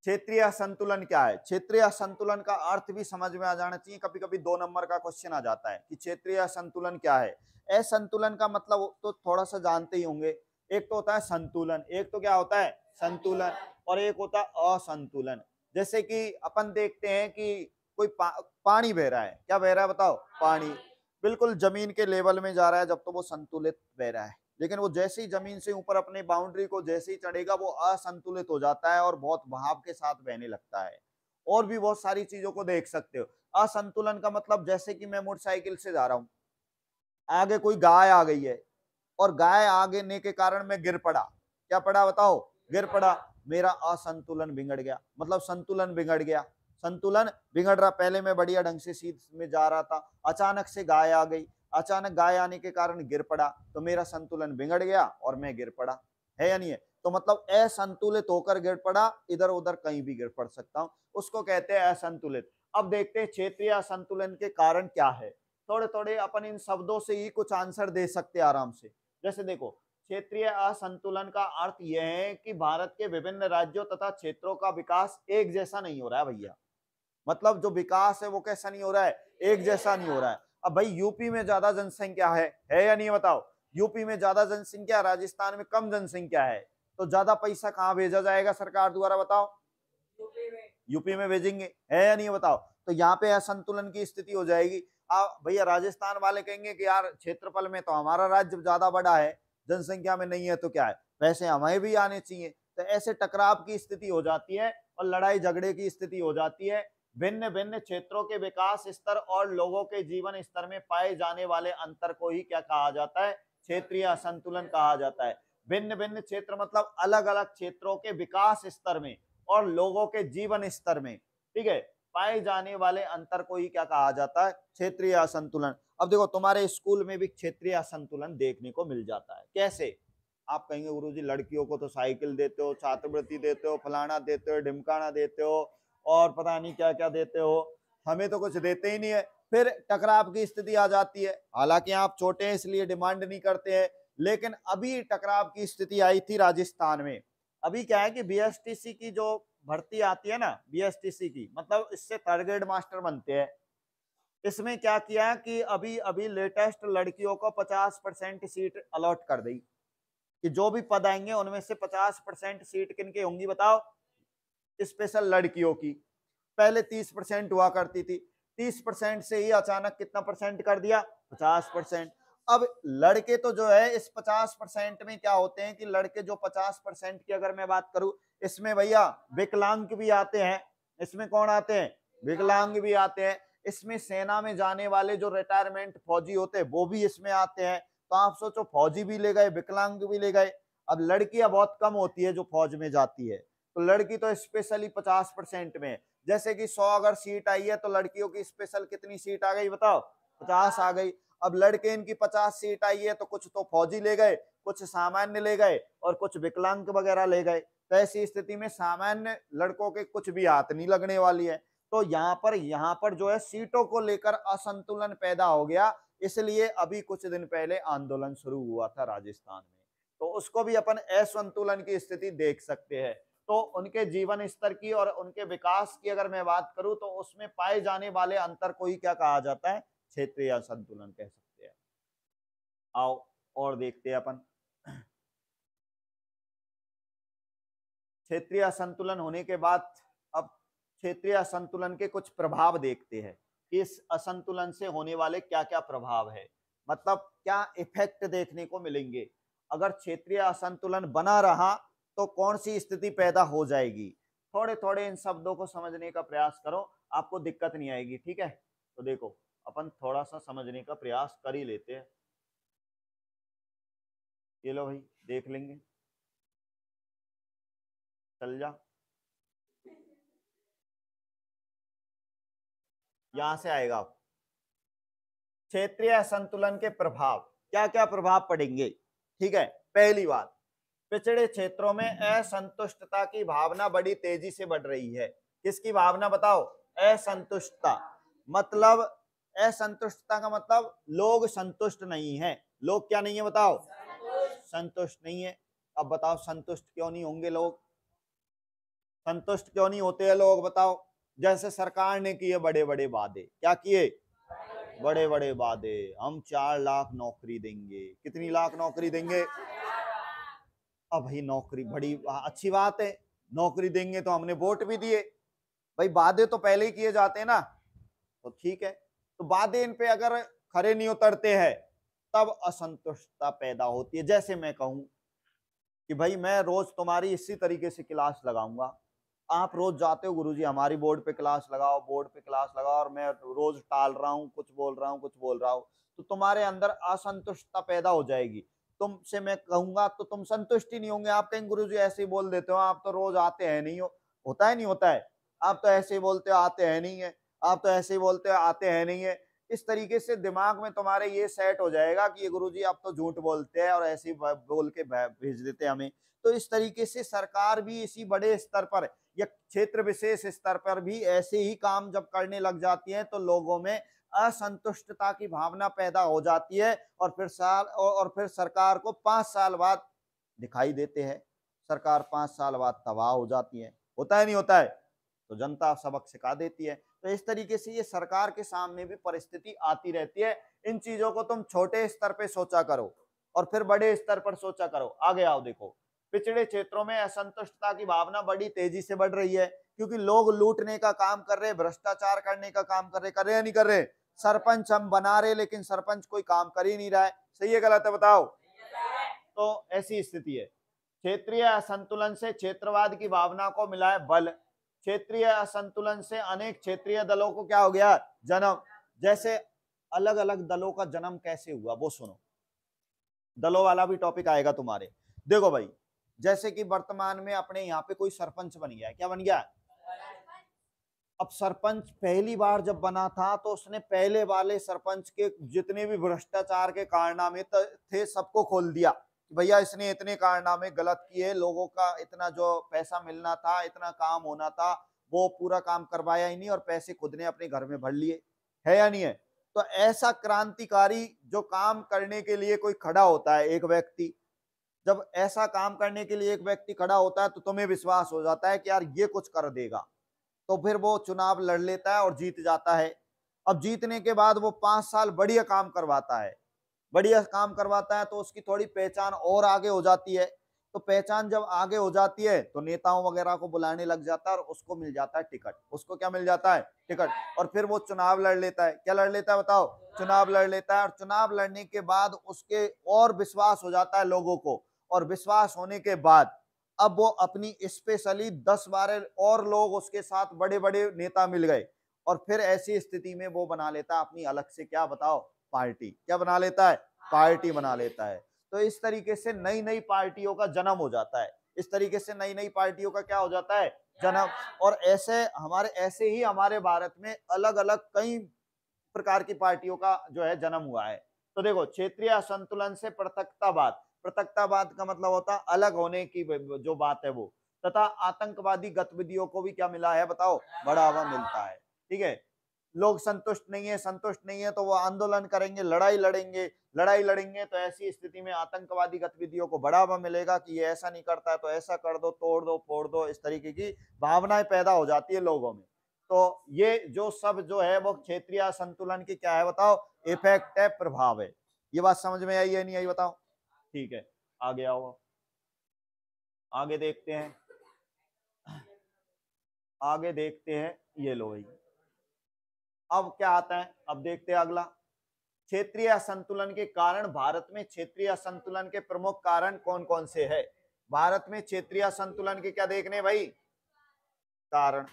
क्षेत्रीय संतुलन क्या है क्षेत्रीय संतुलन का अर्थ भी समझ में आ जाना चाहिए कभी कभी दो नंबर का क्वेश्चन आ जाता है कि क्षेत्रीय संतुलन क्या है असंतुलन का मतलब तो थोड़ा सा जानते ही होंगे एक तो होता है संतुलन एक तो क्या होता है संतुलन और एक होता है असंतुलन जैसे कि अपन देखते हैं कि कोई पा, पानी बह रहा है क्या बह रहा है बताओ पानी बिल्कुल जमीन के लेवल में जा रहा है जब तो वो संतुलित बह रहा है लेकिन वो जैसे ही जमीन से ऊपर अपने बाउंड्री को जैसे ही चढ़ेगा वो असंतुलित हो जाता है और बहुत भाव के साथ बहने लगता है और भी बहुत सारी चीजों को देख सकते हो असंतुलन का मतलब जैसे कि मैं मोटरसाइकिल से जा रहा हूं आगे कोई गाय आ गई है और गाय आगे ने के कारण मैं गिर पड़ा क्या पड़ा बताओ गिर पड़ा मेरा असंतुलन बिगड़ गया मतलब संतुलन बिगड़ गया संतुलन बिगड़ रहा पहले मैं बढ़िया ढंग से सीध में जा रहा था अचानक से गाय आ गई अचानक गाय आने के कारण गिर पड़ा तो मेरा संतुलन बिगड़ गया और मैं गिर पड़ा है या नहीं है तो मतलब असंतुलित होकर गिर पड़ा इधर उधर कहीं भी गिर पड़ सकता हूं उसको कहते हैं असंतुलित अब देखते हैं क्षेत्रीय असंतुलन के कारण क्या है थोड़े थोड़े अपन इन शब्दों से ही कुछ आंसर दे सकते हैं आराम से जैसे देखो क्षेत्रीय असंतुलन का अर्थ यह है कि भारत के विभिन्न राज्यों तथा क्षेत्रों का विकास एक जैसा नहीं हो रहा है भैया मतलब जो विकास है वो कैसा नहीं हो रहा है एक जैसा नहीं हो रहा है अब भाई यूपी में ज्यादा जनसंख्या है है या नहीं बताओ यूपी में ज्यादा जनसंख्या राजस्थान में कम जनसंख्या है तो ज्यादा पैसा कहाँ भेजा जाएगा सरकार द्वारा बताओ यूपी में भेजेंगे है या नहीं बताओ तो यहाँ पे असंतुलन की स्थिति हो जाएगी आप भैया राजस्थान वाले कहेंगे कि यार क्षेत्रफल में तो हमारा राज्य ज्यादा बड़ा है जनसंख्या में नहीं है तो क्या है पैसे हमें भी आने चाहिए तो ऐसे टकराव की स्थिति हो जाती है और लड़ाई झगड़े की स्थिति हो जाती है भिन्न भिन्न क्षेत्रों के विकास स्तर और लोगों के जीवन स्तर में पाए जाने वाले अंतर को ही क्या कहा जाता है क्षेत्रीय असंतुलन कहा जाता है भिन्न भिन्न क्षेत्र मतलब अलग अलग क्षेत्रों के विकास स्तर में और लोगों के जीवन स्तर में ठीक है पाए जाने वाले अंतर को ही क्या कहा जाता है क्षेत्रीय असंतुलन अब देखो तुम्हारे स्कूल में भी क्षेत्रीय असंतुलन देखने को मिल जाता है कैसे आप कहेंगे गुरु जी लड़कियों को तो साइकिल देते हो छात्रवृत्ति देते हो फलाना देते हो ढिमकाना देते हो और पता नहीं क्या क्या देते हो हमें तो कुछ देते ही नहीं है फिर टकराव की स्थिति आ जाती है हालांकि आप छोटे हैं इसलिए डिमांड नहीं करते हैं लेकिन अभी टकराव की स्थिति आई थी राजस्थान में अभी क्या है कि बीएसटीसी की जो भर्ती आती है ना बीएसटीसी की मतलब इससे थर्ड ग्रेड मास्टर बनते हैं इसमें क्या किया कि अभी अभी लेटेस्ट लड़कियों को 50 परसेंट सीट अलॉट कर दी कि जो भी पद आएंगे उनमें से 50 परसेंट सीट किन के होंगी बताओ स्पेशल लड़कियों की पहले तीस परसेंट हुआ करती थी तीस परसेंट से ही अचानक कितना परसेंट कर दिया पचास परसेंट अब लड़के तो जो है इस पचास परसेंट में क्या होते हैं कि लड़के जो पचास परसेंट की अगर मैं बात करूं इसमें भैया विकलांग भी आते हैं इसमें कौन आते हैं विकलांग भी आते हैं इसमें सेना में जाने वाले जो रिटायरमेंट फौजी होते हैं वो भी इसमें आते हैं तो आप सोचो फौजी भी ले गए विकलांग भी ले गए अब लड़कियां बहुत कम होती है जो फौज में जाती है तो लड़की तो स्पेशली पचास परसेंट में जैसे कि सौ अगर सीट आई है तो लड़कियों की स्पेशल कितनी सीट आ गई बताओ पचास आ गई अब लड़के इनकी पचास सीट आई है तो कुछ तो फौजी ले गए कुछ सामान्य ले गए और कुछ विकलांग वगैरह ले गए तो ऐसी स्थिति में सामान्य लड़कों के कुछ भी हाथ नहीं लगने वाली है तो यहाँ पर यहाँ पर जो है सीटों को लेकर असंतुलन पैदा हो गया इसलिए अभी कुछ दिन पहले आंदोलन शुरू हुआ था राजस्थान में तो उसको भी अपन असंतुलन की स्थिति देख सकते हैं तो उनके जीवन स्तर की और उनके विकास की अगर मैं बात करूं तो उसमें पाए जाने वाले अंतर को ही क्या कहा जाता है क्षेत्रीय संतुलन कह सकते हैं आओ और देखते हैं अपन क्षेत्रीय असंतुलन होने के बाद अब क्षेत्रीय असंतुलन के कुछ प्रभाव देखते हैं इस असंतुलन से होने वाले क्या क्या प्रभाव है मतलब क्या इफेक्ट देखने को मिलेंगे अगर क्षेत्रीय असंतुलन बना रहा तो कौन सी स्थिति पैदा हो जाएगी थोड़े थोड़े इन शब्दों को समझने का प्रयास करो आपको दिक्कत नहीं आएगी ठीक है तो देखो अपन थोड़ा सा समझने का प्रयास कर ही लेते हैं ये लो भाई देख लेंगे चल जा यहां से आएगा आप क्षेत्रीय संतुलन के प्रभाव क्या क्या प्रभाव पड़ेंगे ठीक है पहली बात पिछड़े क्षेत्रों में असंतुष्टता की भावना बड़ी तेजी से बढ़ रही है किसकी भावना बताओ असंतुष्टता मतलब असंतुष्टता का मतलब लोग संतुष्ट नहीं है लोग क्या नहीं है बताओ संतुष्ट नहीं है अब बताओ संतुष्ट क्यों नहीं होंगे लोग संतुष्ट क्यों नहीं होते हैं लोग बताओ जैसे सरकार ने किए बड़े बड़े वादे क्या किए बड़े बड़े वादे हम चार लाख नौकरी देंगे कितनी लाख नौकरी देंगे अब भाई नौकरी बड़ी अच्छी बात है नौकरी देंगे तो हमने वोट भी दिए भाई वादे तो पहले ही किए जाते हैं ना तो ठीक है तो वादे इन पे अगर खरे नहीं उतरते हैं तब असंतुष्टता पैदा होती है जैसे मैं कहूँ कि भाई मैं रोज तुम्हारी इसी तरीके से क्लास लगाऊंगा आप रोज जाते हो गुरुजी हमारी बोर्ड पे क्लास लगाओ बोर्ड पे क्लास लगाओ और मैं रोज टाल रहा हूँ कुछ बोल रहा हूँ कुछ बोल रहा हूँ तो तुम्हारे अंदर असंतुष्टता पैदा हो जाएगी तुमसे मैं कहूंगा तो तुम संतुष्ट ही नहीं होंगे आप कहीं गुरु जी ऐसे ही बोल देते हो आप तो रोज आते हैं नहीं हो होता है नहीं होता है आप तो ऐसे ही बोलते हो आते हैं नहीं है आप तो ऐसे ही बोलते हो आते हैं नहीं है इस तरीके से दिमाग में तुम्हारे ये सेट हो जाएगा कि ये गुरु जी आप तो झूठ बोलते हैं और ऐसे ही बोल के भेज देते हैं हमें तो इस तरीके से सरकार भी इसी बड़े स्तर पर या क्षेत्र विशेष स्तर पर भी ऐसे ही काम जब करने लग जाती है तो लोगों में असंतुष्टता की भावना पैदा हो जाती है और फिर साल और फिर सरकार को पांच साल बाद दिखाई देते हैं सरकार पांच साल बाद तबाह हो जाती है होता है नहीं होता है तो जनता सबक सिखा देती है तो इस तरीके से ये सरकार के सामने भी परिस्थिति आती रहती है इन चीज़ों को तुम छोटे स्तर पर सोचा करो और फिर बड़े स्तर पर सोचा करो आगे आओ देखो पिछड़े क्षेत्रों में असंतुष्टता की भावना बड़ी तेजी से बढ़ रही है क्योंकि लोग लूटने का काम कर रहे भ्रष्टाचार करने का काम कर रहे कर रहे या नहीं कर रहे सरपंच हम बना रहे लेकिन सरपंच कोई काम कर ही नहीं रहा है सही है गलत है बताओ तो ऐसी स्थिति है क्षेत्रीय असंतुलन से क्षेत्रवाद की भावना को मिला है बल क्षेत्रीय असंतुलन से अनेक क्षेत्रीय दलों को क्या हो गया जन्म जैसे अलग अलग दलों का जन्म कैसे हुआ वो सुनो दलों वाला भी टॉपिक आएगा तुम्हारे देखो भाई जैसे कि वर्तमान में अपने यहाँ पे कोई सरपंच बन गया क्या बन गया अब सरपंच पहली बार जब बना था तो उसने पहले वाले सरपंच के जितने भी भ्रष्टाचार के कारनामे थे सबको खोल दिया भैया इसने इतने कारनामे गलत किए लोगों का इतना जो पैसा मिलना था इतना काम होना था वो पूरा काम करवाया ही नहीं और पैसे खुद ने अपने घर में भर लिए है या नहीं है तो ऐसा क्रांतिकारी जो काम करने के लिए कोई खड़ा होता है एक व्यक्ति जब ऐसा काम करने के लिए एक व्यक्ति खड़ा होता है तो तुम्हें विश्वास हो जाता है कि यार ये कुछ कर देगा तो फिर वो चुनाव लड़ लेता है और जीत जाता है अब जीतने के बाद वो पांच साल बढ़िया काम करवाता है बढ़िया काम करवाता है तो उसकी थोड़ी पहचान और आगे हो जाती है तो पहचान जब आगे हो जाती है तो नेताओं वगैरह को बुलाने लग जाता है और उसको मिल जाता है टिकट उसको क्या मिल जाता है टिकट और फिर वो चुनाव लड़ लेता है क्या लड़ लेता है बताओ चुनाव लड़ लेता है और चुनाव लड़ने के बाद उसके और विश्वास हो जाता है लोगों को और विश्वास होने के बाद अब वो अपनी स्पेशली दस बारह और लोग उसके साथ बड़े बड़े नेता मिल गए और फिर ऐसी स्थिति में वो बना लेता अपनी अलग से क्या बताओ पार्टी क्या बना लेता है पार्टी बना लेता है तो इस तरीके से नई नई पार्टियों का जन्म हो जाता है इस तरीके से नई नई पार्टियों का क्या हो जाता है जन्म और ऐसे हमारे ऐसे ही हमारे भारत में अलग अलग कई प्रकार की पार्टियों का जो है जन्म हुआ है तो देखो क्षेत्रीय असंतुलन से पृथकतावाद पृथकतावाद का मतलब होता अलग होने की जो बात है वो तथा आतंकवादी गतिविधियों को भी क्या मिला है बताओ बढ़ावा मिलता है ठीक है लोग संतुष्ट नहीं है संतुष्ट नहीं है तो वो आंदोलन करेंगे लड़ाई लड़ेंगे लड़ाई लड़ेंगे तो ऐसी स्थिति में आतंकवादी गतिविधियों को बढ़ावा मिलेगा कि ये ऐसा नहीं करता है तो ऐसा कर दो तोड़ दो फोड़ दो इस तरीके की भावनाएं पैदा हो जाती है लोगों में तो ये जो सब जो है वो क्षेत्रीय संतुलन की क्या है बताओ इफेक्ट है प्रभाव है ये बात समझ में आई है नहीं आई बताओ ठीक है आगे आओ आगे देखते हैं आगे देखते हैं ये लो भाई अब क्या आता है अब देखते हैं अगला क्षेत्रीय असंतुलन के कारण भारत में क्षेत्रीय असंतुलन के प्रमुख कारण कौन कौन से है भारत में क्षेत्रीय असंतुलन के क्या देखने भाई कारण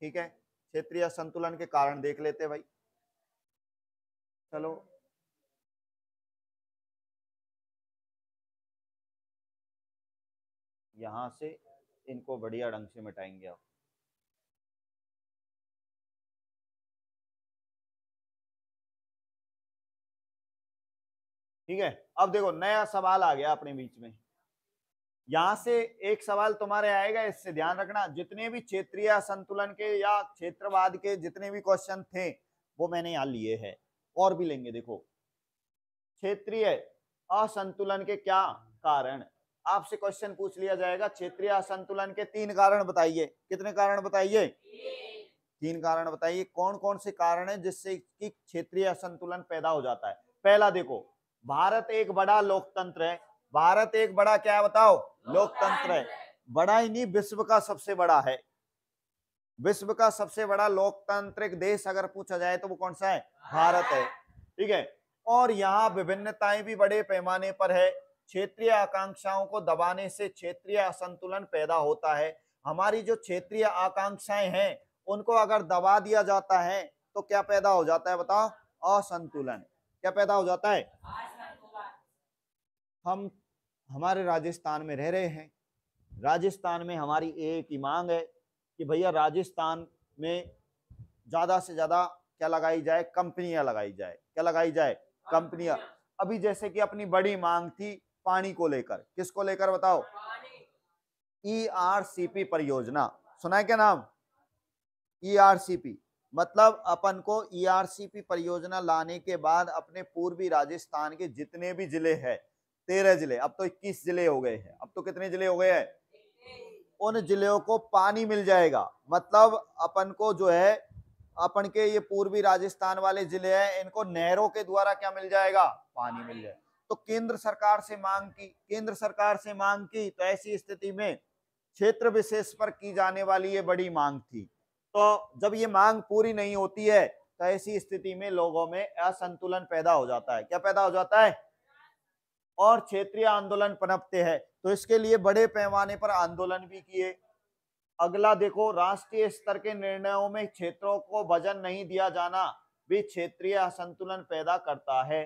ठीक है क्षेत्रीय असंतुलन के कारण देख लेते भाई चलो यहाँ से इनको बढ़िया ढंग से मिटाएंगे आप ठीक है अब देखो नया सवाल आ गया अपने बीच में यहां से एक सवाल तुम्हारे आएगा इससे ध्यान रखना जितने भी क्षेत्रीय संतुलन के या क्षेत्रवाद के जितने भी क्वेश्चन थे वो मैंने यहां लिए हैं और भी लेंगे देखो क्षेत्रीय असंतुलन के क्या कारण आपसे क्वेश्चन पूछ लिया जाएगा क्षेत्रीय असंतुलन के तीन कारण बताइए कितने कारण बताइए तीन कारण बताइए कौन कौन से कारण है जिससे कि क्षेत्रीय असंतुलन पैदा हो जाता है पहला देखो भारत एक बड़ा लोकतंत्र है भारत एक बड़ा क्या बताओ लोकतंत्र है बड़ा ही नहीं विश्व का सबसे बड़ा है विश्व का सबसे बड़ा लोकतांत्रिक देश अगर पूछा जाए तो वो कौन सा है भारत है ठीक है और यहाँ विभिन्नताएं भी बड़े पैमाने पर है क्षेत्रीय आकांक्षाओं को दबाने से क्षेत्रीय असंतुलन पैदा होता है हमारी जो क्षेत्रीय आकांक्षाएं हैं उनको अगर दबा दिया जाता है तो क्या पैदा हो जाता है बताओ असंतुलन क्या पैदा हो जाता है हम हमारे राजस्थान में रह रहे हैं राजस्थान में हमारी एक ही मांग है कि भैया राजस्थान में ज़्यादा से ज़्यादा क्या लगाई जाए कंपनियां लगाई जाए क्या लगाई जाए कंपनियां अभी जैसे कि अपनी बड़ी मांग थी पानी को लेकर किसको लेकर बताओ ई आर सी पी परियोजना सुना है क्या नाम ई आर सी पी मतलब अपन को ई आर सी पी परियोजना लाने के बाद अपने पूर्वी राजस्थान के जितने भी जिले हैं तेरह जिले अब तो इक्कीस जिले हो गए हैं अब तो कितने जिले हो गए हैं उन जिलों को पानी मिल जाएगा मतलब अपन को जो है अपन के ये पूर्वी राजस्थान वाले जिले हैं इनको नहरों के द्वारा क्या मिल जाएगा पानी मिल जाएगा तो केंद्र सरकार से मांग की केंद्र सरकार से मांग की तो ऐसी स्थिति में क्षेत्र विशेष पर की जाने वाली ये बड़ी मांग थी तो जब ये मांग पूरी नहीं होती है तो ऐसी स्थिति में लोगों में असंतुलन पैदा हो जाता है क्या पैदा हो जाता है और क्षेत्रीय आंदोलन पनपते हैं तो इसके लिए बड़े पैमाने पर आंदोलन भी किए अगला देखो राष्ट्रीय स्तर के निर्णयों में क्षेत्रों को वजन नहीं दिया जाना भी क्षेत्रीय असंतुलन पैदा करता है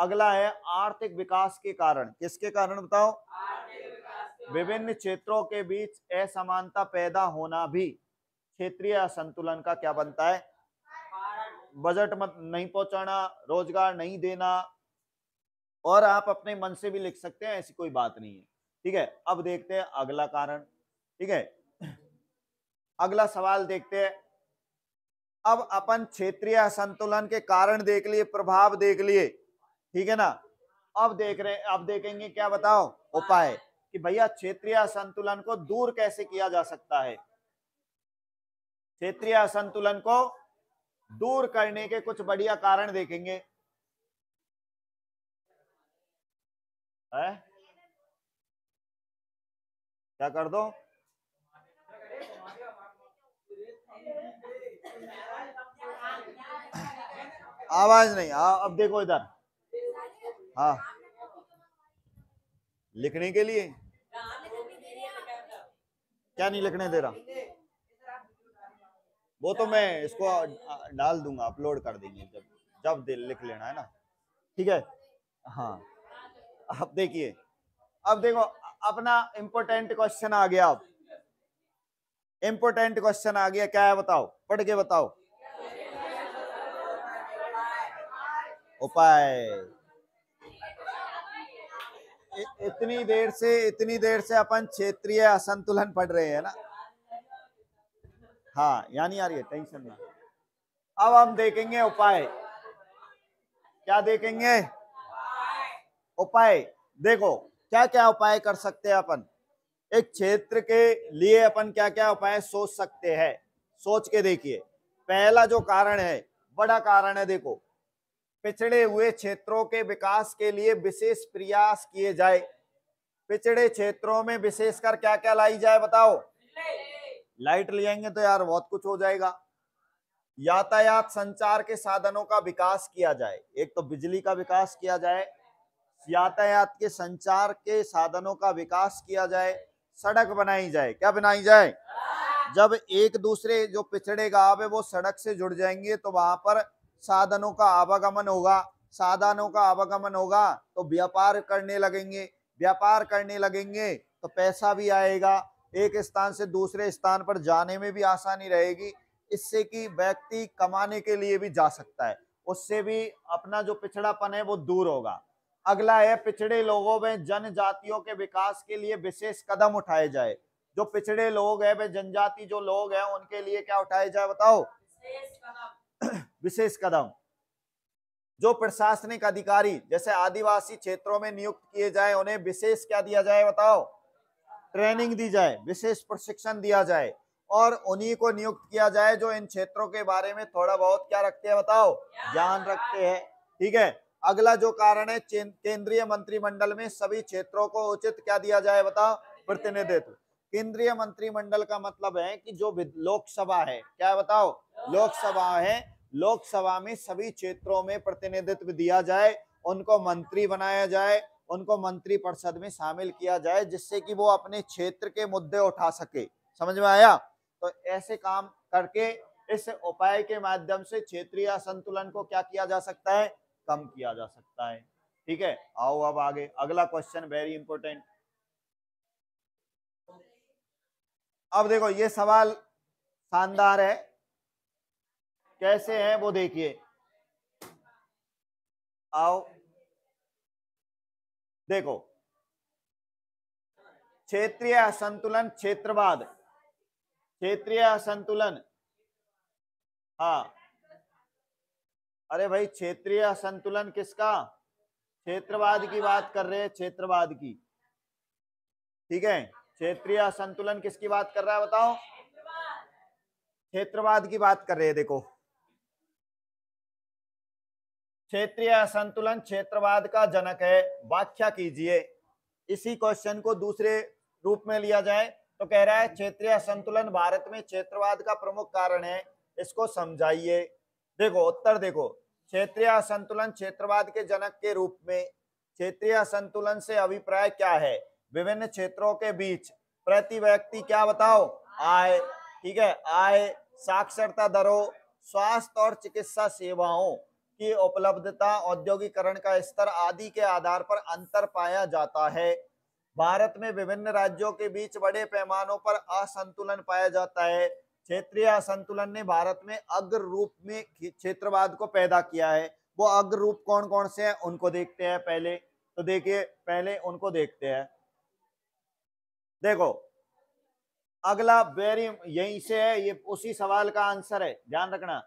अगला है आर्थिक विकास के कारण किसके कारण बताओ विभिन्न क्षेत्रों के बीच असमानता पैदा होना भी क्षेत्रीय असंतुलन का क्या बनता है बजट मत नहीं पहुंचाना रोजगार नहीं देना और आप अपने मन से भी लिख सकते हैं ऐसी कोई बात नहीं है ठीक है अब देखते हैं अगला कारण ठीक है अगला सवाल देखते हैं अब अपन क्षेत्रीय असंतुलन के कारण देख लिए प्रभाव देख लिए ठीक है ना अब देख रहे अब देखेंगे क्या बताओ उपाय कि भैया क्षेत्रीय असंतुलन को दूर कैसे किया जा सकता है क्षेत्रीय असंतुलन को दूर करने के कुछ बढ़िया कारण देखेंगे है? क्या कर दो आवाज नहीं आ, अब देखो इधर हाँ लिखने के लिए क्या नहीं लिखने दे रहा वो तो मैं इसको डाल दूंगा अपलोड कर देंगे जब जब दिल लिख लेना है ना ठीक है हाँ अब देखिए अब देखो अपना इम्पोर्टेंट क्वेश्चन आ गया अब इम्पोर्टेंट क्वेश्चन आ गया क्या है बताओ पढ़ के बताओ उपाय इतनी देर से इतनी देर से अपन क्षेत्रीय असंतुलन पढ़ रहे हैं ना हाँ यानी आ रही है टेंशन ना अब हम देखेंगे उपाय क्या देखेंगे उपाय देखो क्या क्या उपाय कर सकते हैं अपन एक क्षेत्र के लिए अपन क्या क्या उपाय सोच सकते हैं सोच के देखिए पहला जो कारण है बड़ा कारण है देखो पिछड़े हुए क्षेत्रों के विकास के लिए विशेष प्रयास किए जाए पिछड़े क्षेत्रों में विशेषकर क्या क्या लाई जाए बताओ लाइट ले आएंगे तो यार बहुत कुछ हो जाएगा यातायात संचार के साधनों का विकास किया जाए एक तो बिजली का विकास किया जाए यातायात के संचार के साधनों का विकास किया जाए सड़क बनाई जाए क्या बनाई जाए जब एक दूसरे जो पिछड़े गांव है वो सड़क से जुड़ जाएंगे तो वहां पर साधनों का आवागमन होगा साधनों का आवागमन होगा तो व्यापार करने लगेंगे व्यापार करने लगेंगे तो पैसा भी आएगा एक स्थान से दूसरे स्थान पर जाने में भी आसानी रहेगी इससे कि व्यक्ति कमाने के लिए भी जा सकता है उससे भी अपना जो पिछड़ापन है वो दूर होगा अगला है पिछड़े लोगों में जनजातियों के विकास के लिए विशेष कदम उठाए जाए जो पिछड़े लोग हैं वे जनजाति जो लोग हैं उनके लिए क्या उठाए जाए बताओ विशेष कदम जो प्रशासनिक अधिकारी जैसे आदिवासी क्षेत्रों में नियुक्त किए जाए उन्हें विशेष क्या दिया जाए बताओ ट्रेनिंग दी जाए विशेष प्रशिक्षण दिया जाए और उन्हीं को नियुक्त किया जाए जो इन क्षेत्रों के बारे में थोड़ा बहुत क्या रखते हैं बताओ ज्ञान रखते हैं ठीक है अगला जो कारण है केंद्रीय मंत्रिमंडल में सभी क्षेत्रों को उचित क्या दिया जाए बताओ प्रतिनिधित्व केंद्रीय मंत्रिमंडल का मतलब है कि जो लोकसभा है क्या बताओ लोकसभा है लोकसभा में सभी क्षेत्रों में प्रतिनिधित्व दिया जाए उनको मंत्री बनाया जाए उनको मंत्री परिषद में शामिल किया जाए जिससे कि वो अपने क्षेत्र के मुद्दे उठा सके समझ में आया तो ऐसे काम करके इस उपाय के माध्यम से क्षेत्रीय असंतुलन को क्या किया जा सकता है कम किया जा सकता है ठीक है आओ अब आगे अगला क्वेश्चन वेरी इंपॉर्टेंट अब देखो ये सवाल शानदार है कैसे हैं वो देखिए आओ देखो क्षेत्रीय असंतुलन क्षेत्रवाद क्षेत्रीय असंतुलन हा अरे भाई क्षेत्रीय असंतुलन किसका क्षेत्रवाद की बात कर रहे हैं क्षेत्रवाद की ठीक है क्षेत्रीय असंतुलन किसकी बात कर रहा है बताओ क्षेत्रवाद की बात कर रहे हैं देखो क्षेत्रीय असंतुलन क्षेत्रवाद का जनक है व्याख्या कीजिए इसी क्वेश्चन को दूसरे रूप में लिया जाए तो कह रहा है क्षेत्रीय असंतुलन भारत में क्षेत्रवाद का प्रमुख कारण है इसको समझाइए देखो उत्तर देखो क्षेत्रीय असंतुलन क्षेत्रवाद के जनक के रूप में क्षेत्रीय असंतुलन से अभिप्राय क्या है विभिन्न क्षेत्रों के बीच प्रति व्यक्ति क्या बताओ आय ठीक है आय साक्षरता दरों स्वास्थ्य और चिकित्सा सेवाओं की उपलब्धता औद्योगिकरण का स्तर आदि के आधार पर अंतर पाया जाता है भारत में विभिन्न राज्यों के बीच बड़े पैमानों पर असंतुलन पाया जाता है क्षेत्रीय असंतुलन ने भारत में अग्र रूप में क्षेत्रवाद को पैदा किया है वो अग्र रूप कौन कौन से हैं उनको देखते हैं पहले तो देखिए पहले उनको देखते हैं देखो अगला वेरी यहीं से है ये उसी सवाल का आंसर है ध्यान रखना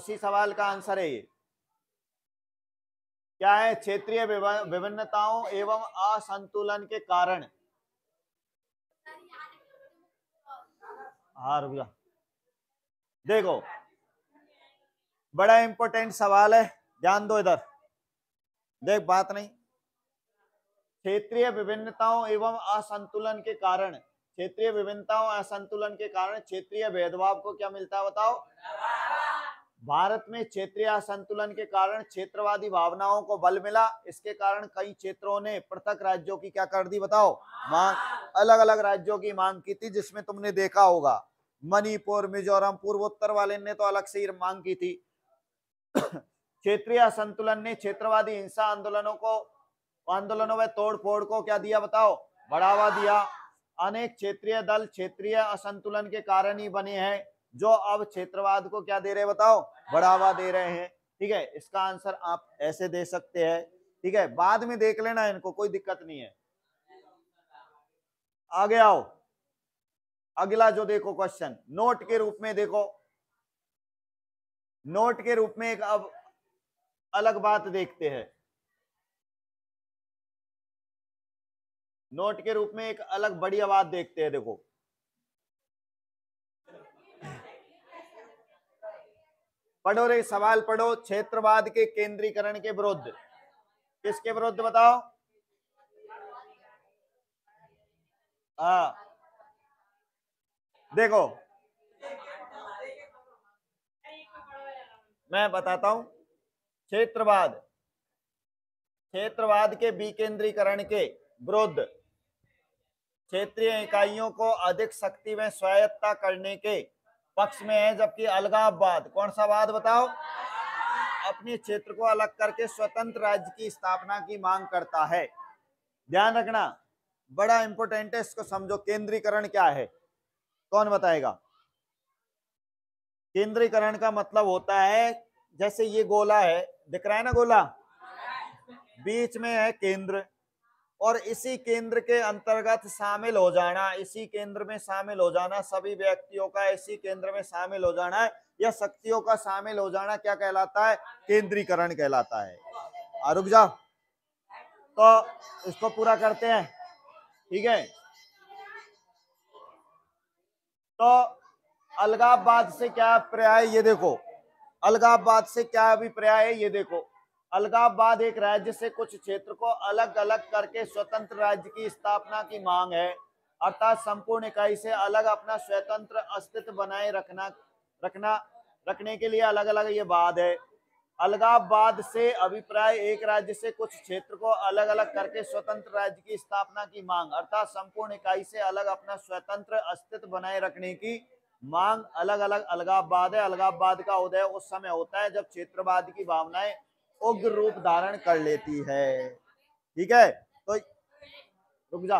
उसी सवाल का आंसर है ये क्या है क्षेत्रीय विभिन्नताओं एवं असंतुलन के कारण हाँ रुक देखो बड़ा इंपॉर्टेंट सवाल है ध्यान दो इधर देख बात नहीं क्षेत्रीय विभिन्नताओं एवं असंतुलन के कारण क्षेत्रीय विभिन्नताओं असंतुलन के कारण क्षेत्रीय भेदभाव को क्या मिलता है बताओ भारत में क्षेत्रीय असंतुलन के कारण क्षेत्रवादी भावनाओं को बल मिला इसके कारण कई क्षेत्रों ने पृथक राज्यों की क्या कर दी बताओ मांग अलग अलग राज्यों की मांग की थी जिसमें तुमने देखा होगा मणिपुर मिजोरम पूर्वोत्तर वाले ने तो अलग से मांग की थी क्षेत्रीय असंतुलन ने क्षेत्रवादी हिंसा आंदोलनों को आंदोलनों में तोड़फोड़ को क्या दिया बताओ बढ़ावा दिया अनेक क्षेत्रीय दल क्षेत्रीय असंतुलन के कारण ही बने हैं जो अब क्षेत्रवाद को क्या दे रहे बताओ बढ़ावा दे रहे हैं ठीक है इसका आंसर आप ऐसे दे सकते हैं ठीक है बाद में देख लेना इनको कोई दिक्कत नहीं है आगे आओ अगला जो देखो क्वेश्चन नोट के रूप में देखो नोट के रूप में एक अब अलग बात देखते हैं नोट के रूप में एक अलग बढ़िया बात देखते हैं देखो पढ़ो रे सवाल पढ़ो क्षेत्रवाद के केंद्रीकरण के विरुद्ध किसके विरुद्ध बताओ हा देखो मैं बताता हूं क्षेत्रवाद क्षेत्रवाद के विकेंद्रीकरण के विरुद्ध क्षेत्रीय इकाइयों को अधिक शक्ति में स्वायत्ता करने के पक्ष में है जबकि अलगाववाद कौन सा वाद बताओ अपने क्षेत्र को अलग करके स्वतंत्र राज्य की स्थापना की मांग करता है ध्यान रखना बड़ा इंपोर्टेंट है इसको समझो केंद्रीकरण क्या है कौन बताएगा केंद्रीकरण का मतलब होता है जैसे ये गोला है दिख रहा है ना गोला बीच में है केंद्र और इसी केंद्र के अंतर्गत शामिल हो जाना इसी केंद्र में शामिल हो जाना सभी व्यक्तियों का इसी केंद्र में शामिल हो जाना है या शक्तियों का शामिल हो जाना क्या कहलाता है केंद्रीकरण कहलाता है आ रुक जाओ तो इसको पूरा करते हैं ठीक है तो अलगाववाद से क्या अभिप्राय है ये देखो अलगाववाद से क्या अभिप्राय है ये देखो अलगाबाद एक राज्य से कुछ क्षेत्र को अलग अलग करके स्वतंत्र राज्य की स्थापना की मांग है अर्थात संपूर्ण इकाई से अलग अपना स्वतंत्र अस्तित्व बनाए रखना रखना रखने के लिए अलग अलग ये बात है अलगाबाद से अभिप्राय एक राज्य से कुछ क्षेत्र को अलग अलग करके स्वतंत्र राज्य की स्थापना की मांग अर्थात संपूर्ण इकाई से अलग अपना स्वतंत्र अस्तित्व बनाए रखने की मांग अलग अलग अलगाबाद है अलगाबाद का उदय उस समय होता है जब क्षेत्रवाद की भावनाएं उग्र रूप धारण कर लेती है ठीक है तो रुक जा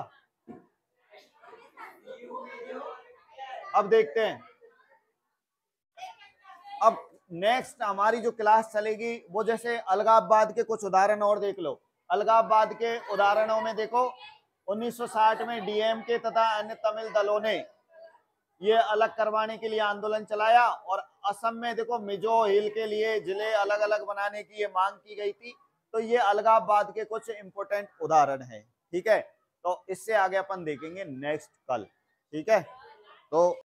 अब देखते हैं अब नेक्स्ट हमारी जो क्लास चलेगी वो जैसे अलगाबाद के कुछ उदाहरण और देख लो अलगाबाद के उदाहरणों में देखो 1960 में डीएम के तथा अन्य तमिल दलों ने ये अलग करवाने के लिए आंदोलन चलाया और असम में देखो मिजो हिल के लिए जिले अलग अलग बनाने की ये मांग की गई थी तो ये अलगाबाद के कुछ इंपोर्टेंट उदाहरण है ठीक है तो इससे आगे अपन देखेंगे नेक्स्ट कल ठीक है तो